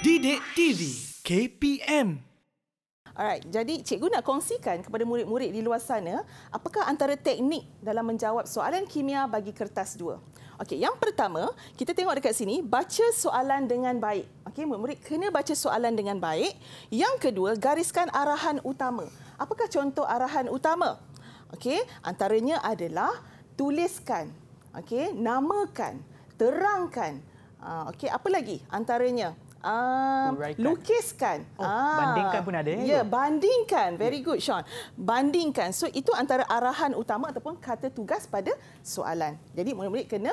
Didik TV KPM. Alright, jadi cikgu nak kongsikan kepada murid-murid di luar sana, apakah antara teknik dalam menjawab soalan kimia bagi kertas dua? Okey, yang pertama, kita tengok dekat sini, baca soalan dengan baik. Okey, murid-murid kena baca soalan dengan baik. Yang kedua, gariskan arahan utama. Apakah contoh arahan utama? Okey, antaranya adalah tuliskan, okey, namakan, terangkan. Ah, okey, apa lagi antaranya? uh, lukiskan. Oh, ah. Bandingkan pun ada. Ya, ya bandingkan. Very yeah. good, Sean. Bandingkan. So itu antara arahan utama ataupun kata tugas pada soalan. Jadi murid-murid kena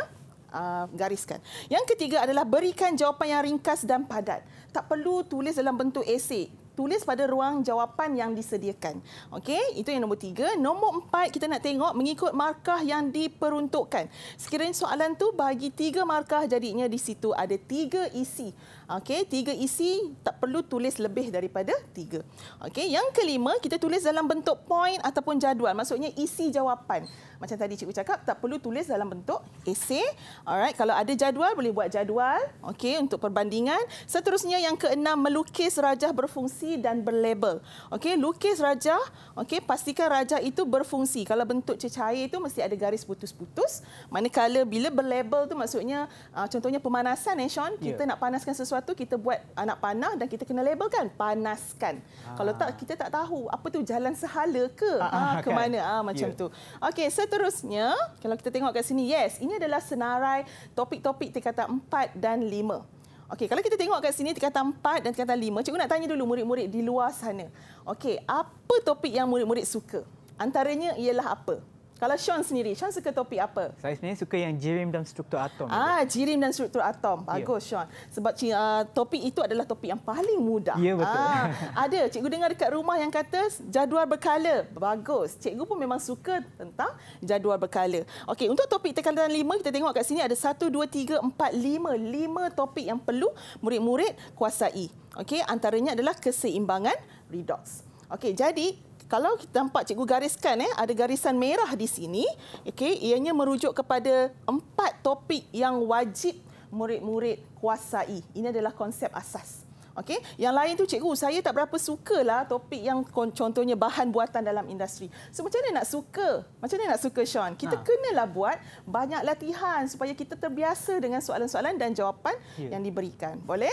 uh, gariskan. Yang ketiga adalah berikan jawapan yang ringkas dan padat. Tak perlu tulis dalam bentuk esei tulis pada ruang jawapan yang disediakan. Okey, itu yang nombor tiga. Nombor empat, kita nak tengok mengikut markah yang diperuntukkan. Sekiranya soalan tu bagi tiga markah, jadinya di situ ada tiga isi. Okey, tiga isi tak perlu tulis lebih daripada tiga. Okey, yang kelima, kita tulis dalam bentuk poin ataupun jadual. Maksudnya isi jawapan macam tadi cikgu cakap tak perlu tulis dalam bentuk esei. Alright, kalau ada jadual boleh buat jadual. Okey, untuk perbandingan. Seterusnya yang keenam melukis rajah berfungsi dan berlabel. Okey, lukis rajah, okey, pastikan rajah itu berfungsi. Kalau bentuk cecair itu mesti ada garis putus-putus. Manakala bila berlabel tu maksudnya uh, contohnya pemanasan eh Sean, kita yeah. nak panaskan sesuatu, kita buat anak panah dan kita kena labelkan, panaskan. Ah. Kalau tak kita tak tahu apa tu jalan sehala ke? Ah, ah, ah ke kan? mana? Ah macam yeah. tu. Okey, seterusnya, kalau kita tengok kat sini, yes, ini adalah senarai topik-topik tingkatan 4 dan 5. Okey, kalau kita tengok kat sini tingkatan 4 dan tingkatan 5, cikgu nak tanya dulu murid-murid di luar sana. Okey, apa topik yang murid-murid suka? Antaranya ialah apa? Kalau Sean sendiri, Sean suka topik apa? Saya sebenarnya suka yang jirim dan struktur atom. Ah, juga. jirim dan struktur atom. Ya. Bagus, yeah. Sean. Sebab uh, topik itu adalah topik yang paling mudah. Ya, yeah, betul. Ah, ada, cikgu dengar dekat rumah yang kata jadual berkala. Bagus. Cikgu pun memang suka tentang jadual berkala. Okey, untuk topik tekanan lima, kita tengok kat sini ada satu, dua, tiga, empat, lima. Lima topik yang perlu murid-murid kuasai. Okey, antaranya adalah keseimbangan redox. Okey, jadi kalau kita nampak cikgu gariskan eh ada garisan merah di sini okay? ianya merujuk kepada empat topik yang wajib murid-murid kuasai ini adalah konsep asas okay? yang lain tu cikgu saya tak berapa lah topik yang contohnya bahan buatan dalam industri. So macam mana nak suka? Macam mana nak suka Sean? Kita ha. kenalah buat banyak latihan supaya kita terbiasa dengan soalan-soalan dan jawapan yeah. yang diberikan. Boleh?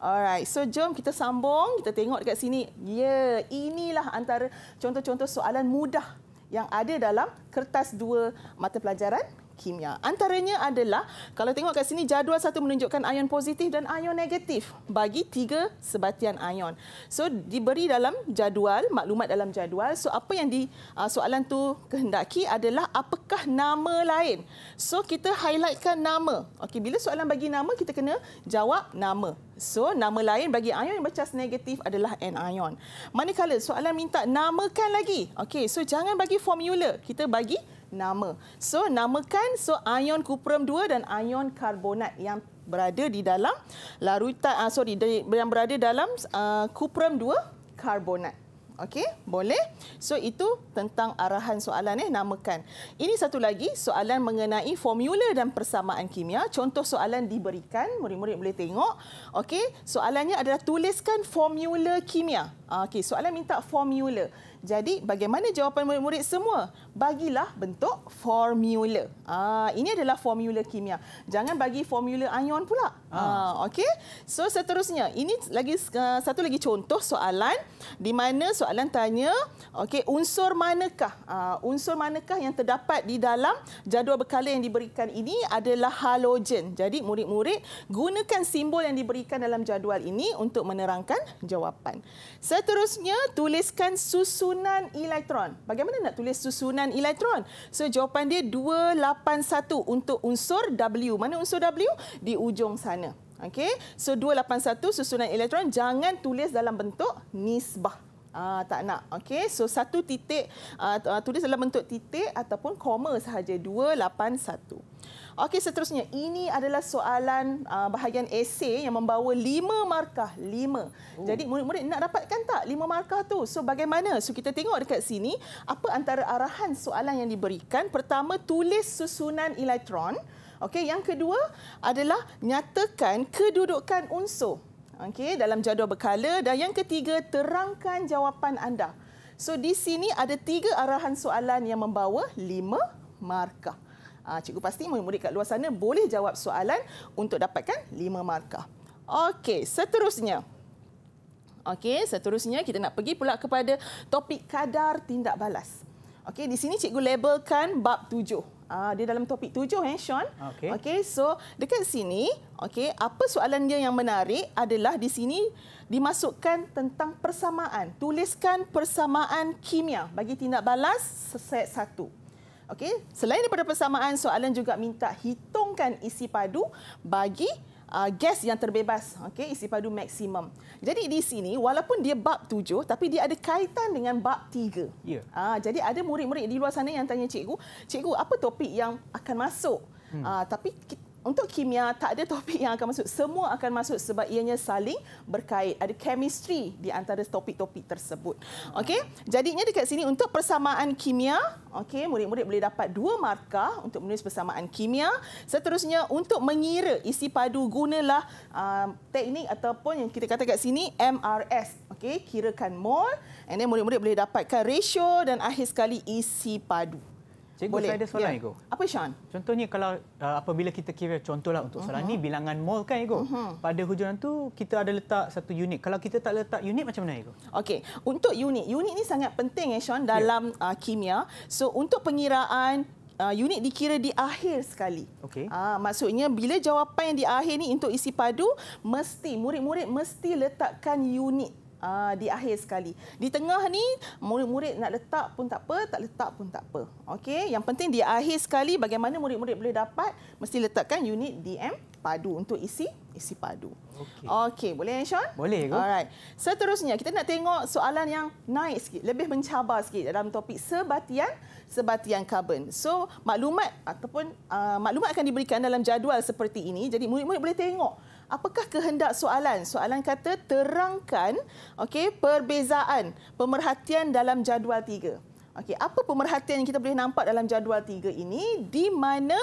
Alright, so jom kita sambung. Kita tengok dekat sini. Ya, yeah, inilah antara contoh-contoh soalan mudah yang ada dalam kertas dua mata pelajaran kimia. Antaranya adalah kalau tengok kat sini jadual satu menunjukkan ion positif dan ion negatif bagi tiga sebatian ion. So diberi dalam jadual, maklumat dalam jadual. So apa yang di uh, soalan tu kehendaki adalah apakah nama lain? So kita highlightkan nama. Okey bila soalan bagi nama kita kena jawab nama. So nama lain bagi ion yang bercas negatif adalah anion. Manakala soalan minta namakan lagi. Okey so jangan bagi formula, kita bagi nama. So namakan so ion kuprum 2 dan ion karbonat yang berada di dalam larutan uh, sorry di, yang berada dalam uh, ah, kuprum 2 karbonat. Okey, boleh. So itu tentang arahan soalan eh namakan. Ini satu lagi soalan mengenai formula dan persamaan kimia. Contoh soalan diberikan, murid-murid boleh tengok. Okey, soalannya adalah tuliskan formula kimia. Ah, okey, soalan minta formula. Jadi bagaimana jawapan murid-murid semua? Bagilah bentuk formula. Ah, ini adalah formula kimia. Jangan bagi formula anion pula. Ah, ah okey. So seterusnya, ini lagi uh, satu lagi contoh soalan di mana soalan tanya, okey, unsur manakah? Ah, uh, unsur manakah yang terdapat di dalam jadual berkala yang diberikan ini adalah halogen. Jadi murid-murid gunakan simbol yang diberikan dalam jadual ini untuk menerangkan jawapan. So, Seterusnya, tuliskan susunan elektron. Bagaimana nak tulis susunan elektron? So, jawapan dia 281 untuk unsur W. Mana unsur W? Di ujung sana. Okey. So 281 susunan elektron jangan tulis dalam bentuk nisbah. Ah, tak nak. okay. so satu titik uh, tulis dalam bentuk titik ataupun koma sahaja. 281. Okey seterusnya ini adalah soalan uh, bahagian esei yang membawa lima markah lima. Oh. Jadi murid-murid nak dapatkan tak lima markah tu? So bagaimana? So kita tengok dekat sini apa antara arahan soalan yang diberikan? Pertama tulis susunan elektron. Okey yang kedua adalah nyatakan kedudukan unsur okey dalam jadual berkala dan yang ketiga terangkan jawapan anda. So di sini ada tiga arahan soalan yang membawa lima markah. Ah, cikgu pasti murid-murid kat luar sana boleh jawab soalan untuk dapatkan lima markah. Okey, seterusnya. Okey, seterusnya kita nak pergi pula kepada topik kadar tindak balas. Okey, di sini cikgu labelkan bab tujuh. Ah, uh, dia dalam topik tujuh, eh, Sean. Okay. okay. So dekat sini, okay, apa soalan dia yang menarik adalah di sini dimasukkan tentang persamaan. Tuliskan persamaan kimia bagi tindak balas set satu. Okay. Selain daripada persamaan, soalan juga minta hitungkan isi padu bagi uh, gas yang terbebas okay? isi padu maksimum. Jadi di sini walaupun dia bab 7 tapi dia ada kaitan dengan bab tiga. Yeah. Ya. Uh, jadi ada murid-murid di luar sana yang tanya cikgu, cikgu apa topik yang akan masuk? Hmm. Uh, tapi kita untuk kimia tak ada topik yang akan masuk semua akan masuk sebab ianya saling berkait ada chemistry di antara topik-topik tersebut okey jadinya dekat sini untuk persamaan kimia okey murid-murid boleh dapat dua markah untuk menulis persamaan kimia seterusnya untuk mengira isi padu gunalah uh, teknik ataupun yang kita kata kat sini MRS okey kirakan mol and then murid-murid boleh dapatkan ratio dan akhir sekali isi padu Cikgu Boleh. saya ada soalan Igo. Ya. Apa Sean? Contohnya kalau uh, apabila kita kira contohlah untuk soalan uh -huh. ni uh-huh. bilangan mol kan Igo. Uh -huh. Pada hujuran tu kita ada letak satu unit. Kalau kita tak letak unit macam mana Igo? Okey, untuk unit. Unit ni sangat penting ya eh, Sean dalam ya. Uh, kimia. So untuk pengiraan Uh, unit dikira di akhir sekali. Okay. Uh, ah, maksudnya bila jawapan yang di akhir ni untuk isi padu mesti murid-murid mesti letakkan unit uh, di akhir sekali. Di tengah ni murid-murid nak letak pun tak apa, tak letak pun tak apa. Okey, yang penting di akhir sekali bagaimana murid-murid boleh dapat mesti letakkan unit DM padu untuk isi isi padu. Okey. Okay, boleh ya Sean? Boleh ke? Alright. Seterusnya kita nak tengok soalan yang naik sikit, lebih mencabar sikit dalam topik sebatian sebatian karbon. So, maklumat ataupun uh, maklumat akan diberikan dalam jadual seperti ini. Jadi murid-murid boleh tengok apakah kehendak soalan? Soalan kata terangkan okay, perbezaan pemerhatian dalam jadual tiga. Okay, apa pemerhatian yang kita boleh nampak dalam jadual tiga ini di mana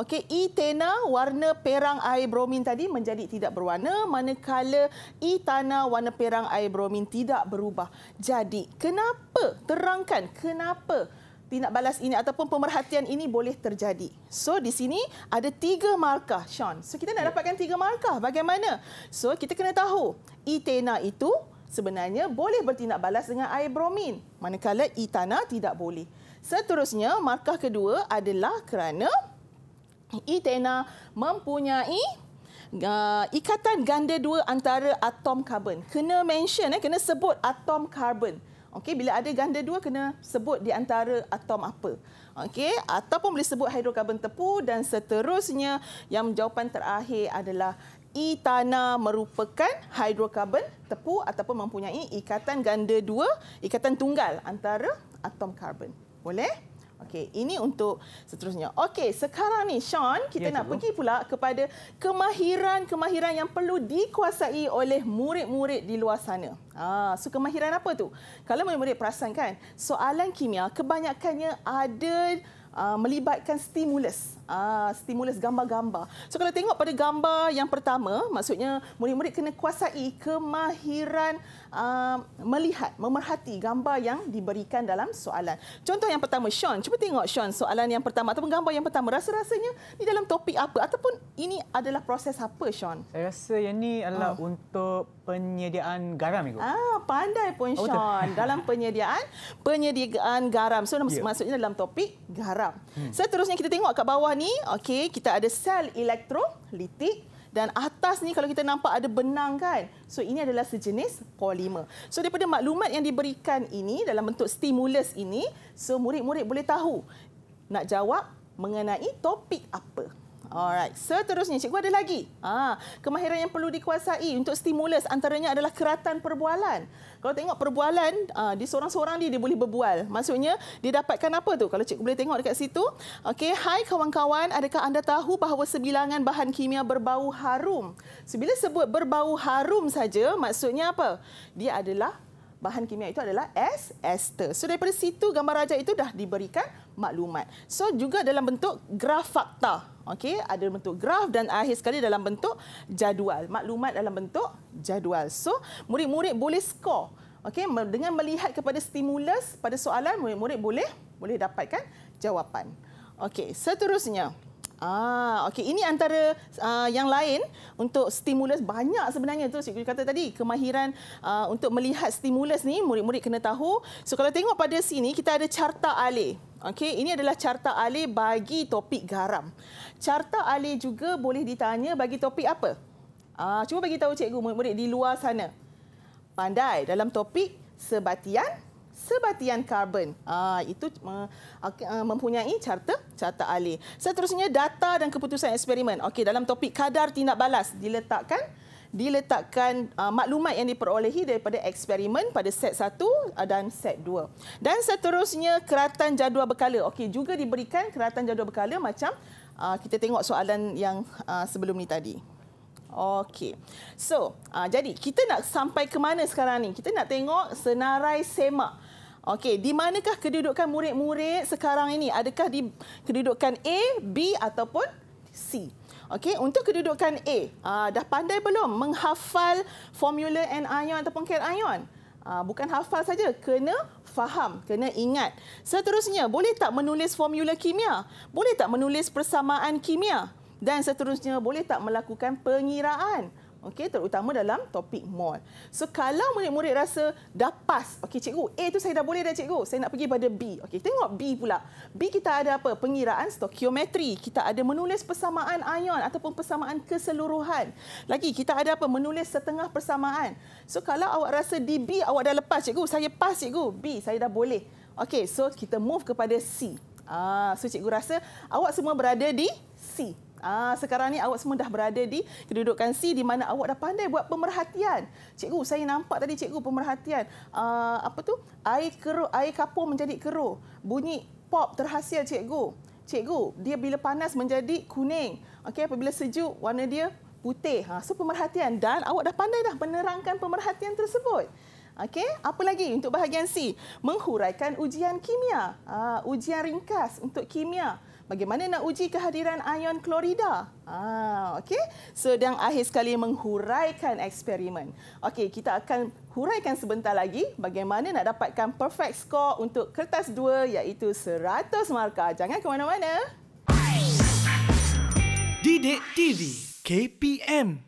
okey itena warna perang air bromin tadi menjadi tidak berwarna manakala itana warna perang air bromin tidak berubah. Jadi, kenapa? Terangkan kenapa tindak balas ini ataupun pemerhatian ini boleh terjadi. So di sini ada tiga markah Sean. So kita nak ya. dapatkan tiga markah bagaimana? So kita kena tahu itena itu sebenarnya boleh bertindak balas dengan air bromin. Manakala itana tidak boleh. Seterusnya markah kedua adalah kerana itena mempunyai Uh, ikatan ganda dua antara atom karbon. Kena mention, eh, kena sebut atom karbon. Okey, bila ada ganda dua kena sebut di antara atom apa. Okey, ataupun boleh sebut hidrokarbon tepu dan seterusnya yang jawapan terakhir adalah E tanah merupakan hidrokarbon tepu ataupun mempunyai ikatan ganda dua, ikatan tunggal antara atom karbon. Boleh? Okey, ini untuk seterusnya. Okey, sekarang ni Sean, kita ya, nak cikgu. pergi pula kepada kemahiran-kemahiran yang perlu dikuasai oleh murid-murid di luar sana. Ah, so kemahiran apa tu? Kalau murid-murid perasan kan, soalan kimia kebanyakannya ada uh, melibatkan stimulus Ah, stimulus gambar-gambar. So kalau tengok pada gambar yang pertama, maksudnya murid-murid kena kuasai kemahiran uh, melihat, memerhati gambar yang diberikan dalam soalan. Contoh yang pertama, Sean. Cuba tengok Sean soalan yang pertama ataupun gambar yang pertama. Rasa-rasanya ini dalam topik apa ataupun ini adalah proses apa, Sean? Saya rasa yang ini adalah uh. untuk penyediaan garam itu. Ah, pandai pun oh, Sean. dalam penyediaan penyediaan garam. So yeah. maksudnya dalam topik garam. Hmm. Seterusnya kita tengok kat bawah ni, okey, kita ada sel elektrolitik dan atas ni kalau kita nampak ada benang kan. So ini adalah sejenis polimer. So daripada maklumat yang diberikan ini dalam bentuk stimulus ini, so murid-murid boleh tahu nak jawab mengenai topik apa. Alright, seterusnya cikgu ada lagi. Ha, kemahiran yang perlu dikuasai untuk stimulus antaranya adalah keratan perbualan. Kalau tengok perbualan, uh, di seorang-seorang dia, dia boleh berbual. Maksudnya, dia dapatkan apa tu? Kalau cikgu boleh tengok dekat situ. Okey, hai kawan-kawan, adakah anda tahu bahawa sebilangan bahan kimia berbau harum? So, bila sebut berbau harum saja, maksudnya apa? Dia adalah bahan kimia itu adalah es ester. So daripada situ gambar raja itu dah diberikan maklumat. So juga dalam bentuk graf fakta okey ada bentuk graf dan akhir sekali dalam bentuk jadual maklumat dalam bentuk jadual so murid-murid boleh skor okey dengan melihat kepada stimulus pada soalan murid-murid boleh boleh dapatkan jawapan okey seterusnya Ah, okey. Ini antara uh, yang lain untuk stimulus banyak sebenarnya tu. Cikgu kata tadi kemahiran uh, untuk melihat stimulus ni murid-murid kena tahu. So kalau tengok pada sini kita ada carta alih. Okey, ini adalah carta alih bagi topik garam. Carta alih juga boleh ditanya bagi topik apa? Ah, cuba bagi tahu cikgu murid-murid di luar sana. Pandai dalam topik sebatian sebatian karbon. Ah, itu ah, mempunyai carta carta alih. Seterusnya data dan keputusan eksperimen. Okey, dalam topik kadar tindak balas diletakkan diletakkan uh, maklumat yang diperolehi daripada eksperimen pada set 1 uh, dan set 2. Dan seterusnya keratan jadual berkala. Okey juga diberikan keratan jadual berkala macam uh, kita tengok soalan yang uh, sebelum ni tadi. Okey. So, uh, jadi kita nak sampai ke mana sekarang ni? Kita nak tengok senarai semak. Okey, di manakah kedudukan murid-murid sekarang ini? Adakah di kedudukan A, B ataupun C? Okey, untuk kedudukan A, uh, dah pandai belum menghafal formula ion ataupun kation? Uh, ah, bukan hafal saja, kena faham, kena ingat. Seterusnya, boleh tak menulis formula kimia? Boleh tak menulis persamaan kimia? Dan seterusnya, boleh tak melakukan pengiraan? okey terutama dalam topik mall. So kalau murid-murid rasa dah pas, okey cikgu, A tu saya dah boleh dah cikgu. Saya nak pergi pada B. Okey, tengok B pula. B kita ada apa? Pengiraan stoikiometri. Kita ada menulis persamaan ion ataupun persamaan keseluruhan. Lagi kita ada apa? Menulis setengah persamaan. So kalau awak rasa di B awak dah lepas cikgu, saya pas cikgu. B saya dah boleh. Okey, so kita move kepada C. Ah, so cikgu rasa awak semua berada di C. Ah, sekarang ni awak semua dah berada di kedudukan C di mana awak dah pandai buat pemerhatian. Cikgu, saya nampak tadi cikgu pemerhatian. Ah, apa tu? Air keruh, air kapur menjadi keruh. Bunyi pop terhasil cikgu. Cikgu, dia bila panas menjadi kuning. Okey, apabila sejuk warna dia putih. Ha, so pemerhatian dan awak dah pandai dah menerangkan pemerhatian tersebut. Okey, apa lagi untuk bahagian C? Menghuraikan ujian kimia. Ha, ujian ringkas untuk kimia bagaimana nak uji kehadiran ion klorida? Ah, okey. So akhir sekali menghuraikan eksperimen. Okey, kita akan huraikan sebentar lagi bagaimana nak dapatkan perfect score untuk kertas 2 iaitu 100 markah. Jangan ke mana-mana. Didik TV KPM